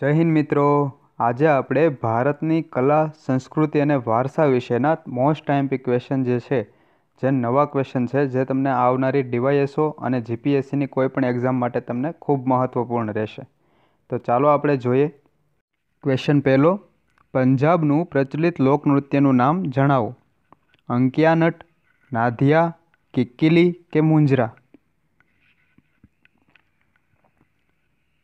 જય હિન્દ મિત્રો આજે આપણે ભારતની કલા સંસ્કૃતિ અને વારસા વિશેના મોસ્ટ ટાઈમ્પી ક્વેશ્ચન જે છે જે નવા ક્વેશ્ચન છે જે તમને આવનારી ડીવાયએસઓ અને જીપીએસસીની કોઈપણ એક્ઝામ માટે તમને ખૂબ મહત્ત્વપૂર્ણ રહેશે તો ચાલો આપણે જોઈએ ક્વેશ્ચન પહેલો પંજાબનું પ્રચલિત લોકનૃત્યનું નામ જણાવો અંકિયાનટ નાધિયા કિક્કિલી કે મુંજરા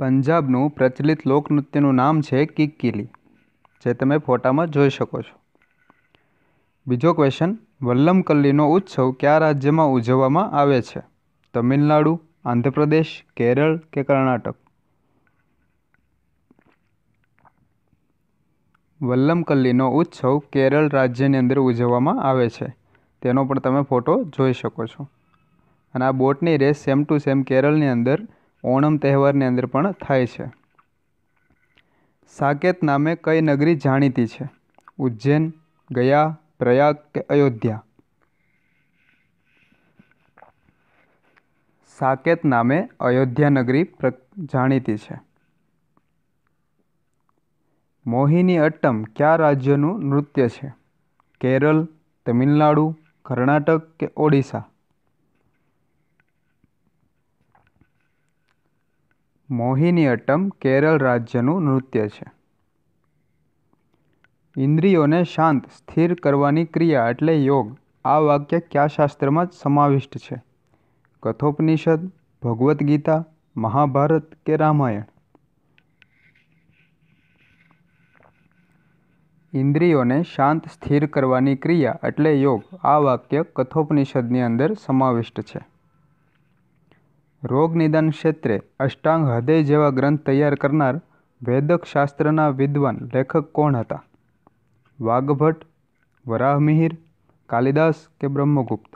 પંજાબનું પ્રચલિત લોકનૃત્યનું નામ છે કિકિલી જે તમે ફોટામાં જોઈ શકો છો બીજો ક્વેશ્ચન વલ્લમકલ્લીનો ઉત્સવ કયા રાજ્યમાં ઉજવવામાં આવે છે તમિલનાડુ આંધ્રપ્રદેશ કેરળ કે કર્ણાટક વલ્લમકલ્લીનો ઉત્સવ કેરળ રાજ્યની અંદર ઉજવવામાં આવે છે તેનો પણ તમે ફોટો જોઈ શકો છો અને આ boat race same to same કેરળની અંદર ઓણમ તહેવારની અંદર પણ થાય છે સાકેત નામે કઈ નગરી જાણીતી છે ઉજ્જૈન ગયા પ્રયાગ કે અયોધ્યા સાકેત નામે અયોધ્યા નગરી જાણીતી છે મોહિની અટ્ટમ કયા રાજ્યનું નૃત્ય છે કેરળ તમિલનાડુ કર્ણાટક કે ઓડિશા મોહિનીઅટ્ટમ કેરળ રાજ્યનું નૃત્ય છે ઇન્દ્રિયોને શાંત સ્થિર કરવાની ક્રિયા એટલે યોગ આ વાક્ય કયા શાસ્ત્રમાં સમાવિષ્ટ છે કથોપનિષદ ભગવદ્ ગીતા મહાભારત કે રામાયણ ઇન્દ્રિયોને શાંત સ્થિર કરવાની ક્રિયા એટલે યોગ આ વાક્ય કથોપનિષદની અંદર સમાવિષ્ટ છે રોગ નિદાન ક્ષેત્રે અષ્ટાંગ હૃદય જેવા ગ્રંથ તૈયાર કરનાર વૈદક શાસ્ત્રના વિદ્વાન લેખક કોણ હતા વાઘભટ્ટ વરાહમિહિર કાલિદાસ કે બ્રહ્મગુપ્ત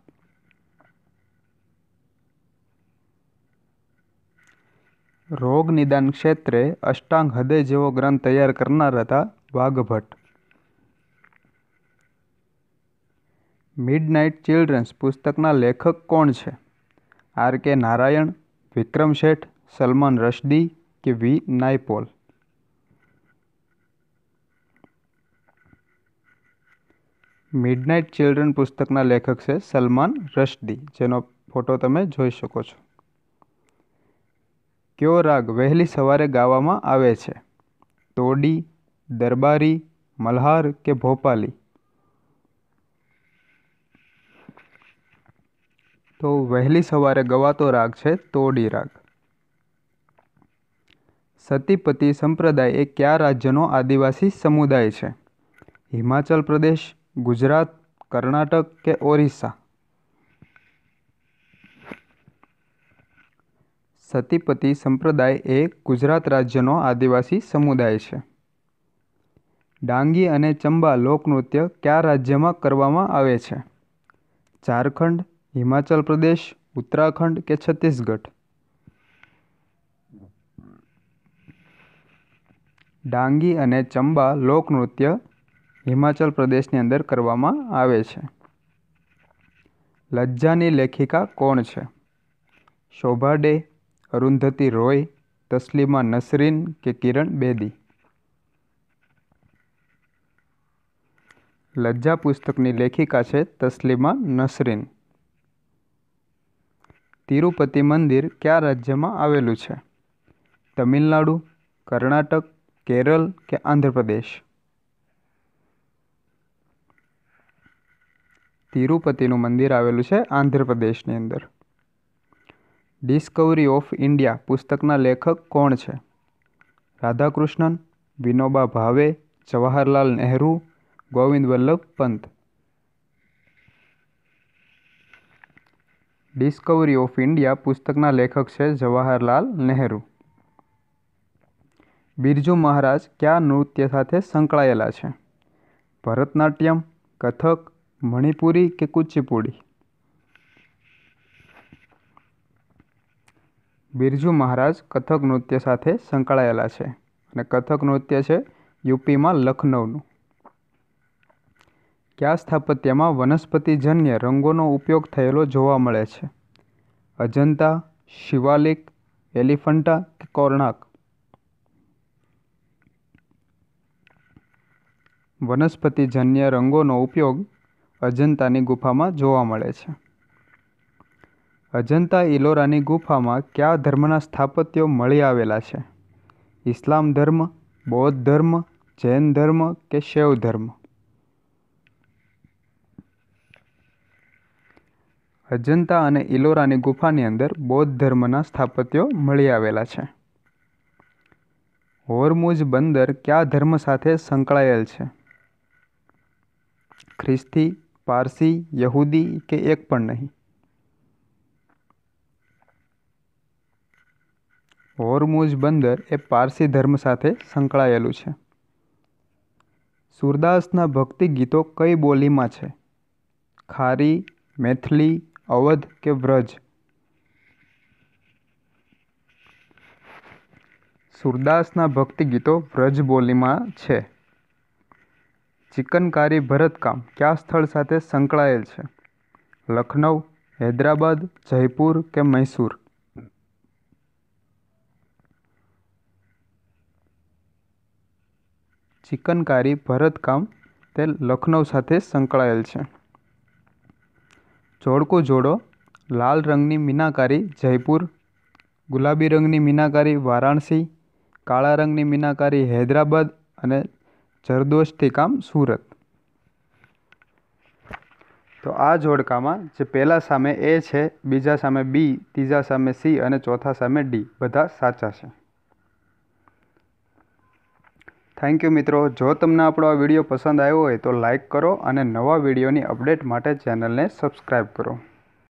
રોગ નિદાન ક્ષેત્રે અષ્ટાંગ હૃદય જેવો ગ્રંથ તૈયાર કરનાર હતા વાઘભટ્ટ મિડનાઇટ ચિલ્ડ્રન્સ પુસ્તકના લેખક કોણ છે આર કે નારાયણ વિક્રમ શેઠ સલમાન રશદી કે વી નાયપોલ મિડનાઇટ ચિલ્ડ્રન પુસ્તકના લેખક છે સલમાન રશદી જેનો ફોટો તમે જોઈ શકો છો કયો રાગ વહેલી સવારે ગાવામાં આવે છે તોડી દરબારી મલ્હાર કે ભોપાલી તો વહેલી સવારે ગવાતો રાગ છે તોડી રાગ સતીપતિ સંપ્રદાય એ કયા રાજ્યનો આદિવાસી સમુદાય છે હિમાચલ પ્રદેશ ગુજરાત કર્ણાટક કે ઓરિસ્સા સતીપતિ સંપ્રદાય એ ગુજરાત રાજ્યનો આદિવાસી સમુદાય છે ડાંગી અને ચંબા લોકનૃત્ય કયા રાજ્યમાં કરવામાં આવે છે ઝારખંડ હિમાચલ પ્રદેશ ઉત્તરાખંડ કે છત્તીસગઢ ડાંગી અને ચંબા લોકનૃત્ય હિમાચલ પ્રદેશની અંદર કરવામાં આવે છે લજ્જાની લેખિકા કોણ છે શોભા ડે અરુંધતી રોય તસ્લીમા નસરીન કે કિરણ બેદી લજ્જા પુસ્તકની લેખિકા છે તસ્લીમા નસરીન તિરુપતિ મંદિર કયા રાજ્યમાં આવેલું છે તમિલનાડુ કર્ણાટક કેરળ કે આંધ્રપ્રદેશ તિરુપતિનું મંદિર આવેલું છે આંધ્રપ્રદેશની અંદર ડિસ્કવરી ઓફ ઇન્ડિયા પુસ્તકના લેખક કોણ છે Radhakrishnan Vinoba Bhave Jawaharlal Nehru Govind Vallabh Pant discovery of India પુસ્તકના લેખક છે જવાહરલાલ નહેરુ બિરજુ મહારાજ કયા નૃત્ય સાથે સંકળાયેલા છે ભરતનાટ્યમ કથક મણિપુરી કે કુચીપુડી બિરજુ મહારાજ કથક નૃત્ય સાથે સંકળાયેલા છે અને કથક નૃત્ય છે યુપીમાં લખનૌનું કયા સ્થાપત્યમાં વનસ્પતિજન્ય રંગોનો ઉપયોગ થયેલો જોવા મળે છે અજંતા શિવાલિક એલિફન્ટા કે કોર્ણાક વનસ્પતિજન્ય રંગોનો ઉપયોગ અજંતાની ગુફામાં જોવા મળે છે અજંતા ઇલોરાની ગુફામાં કયા ધર્મના સ્થાપત્યો મળી આવેલા છે ઇસ્લામ ધર્મ બૌદ્ધ ધર્મ જૈન ધર્મ કે શૈવ ધર્મ અજંતા અને ઇલોરાની ગુફાની અંદર બૌદ્ધ ધર્મના સ્થાપત્યો મળી આવેલા છે હોરમુજ બંદર કયા ધર્મ સાથે સંકળાયેલ છે ખ્રિસ્તી પારસી યહૂદી કે એક પણ નહીં હોરમુજ બંદર એ પારસી ધર્મ સાથે સંકળાયેલું છે સૂરદાસના ભક્તિ ગીતો કઈ બોલીમાં છે ખારી મેથલી અવધ કે વ્રજ સુરદાસના ભક્તિ ગીતો વ્રજ બોલીમાં છે ચિકનકારી ભરતકામ કયા સ્થળ સાથે સંકળાયેલ છે લખનઉ હૈદરાબાદ જયપુર કે મૈસૂર ચિકનકારી ભરતકામ તે લખનૌ સાથે સંકળાયેલ છે જોડકું જોડો લાલ રંગની મીનાકારી જયપુર ગુલાબી રંગની મીનાકારી વારાણસી કાળા રંગની મીનાકારી હૈદરાબાદ અને જરદોશથી કામ સુરત તો આ જોડકામાં જે પહેલા સામે એ છે બીજા સામે બી ત્રીજા સામે સી અને ચોથા સામે ડી બધા સાચા છે થેન્ક યુ મિત્રો જો તમને આપણો આ વિડીયો પસંદ આવ્યો હોય તો લાઇક કરો અને નવા વિડીયોની અપડેટ માટે ચેનલને સબસ્ક્રાઈબ કરો